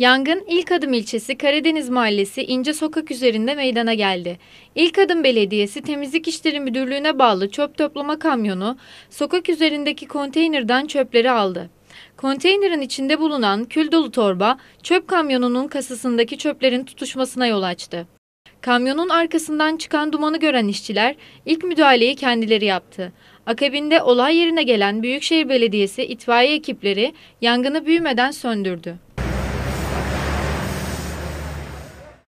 Yangın İlk Adım ilçesi Karadeniz Mahallesi İnce Sokak üzerinde meydana geldi. İlk Adım Belediyesi Temizlik İşleri Müdürlüğü'ne bağlı çöp toplama kamyonu sokak üzerindeki konteynerden çöpleri aldı. Konteynerin içinde bulunan kül dolu torba çöp kamyonunun kasasındaki çöplerin tutuşmasına yol açtı. Kamyonun arkasından çıkan dumanı gören işçiler ilk müdahaleyi kendileri yaptı. Akabinde olay yerine gelen Büyükşehir Belediyesi itfaiye ekipleri yangını büyümeden söndürdü.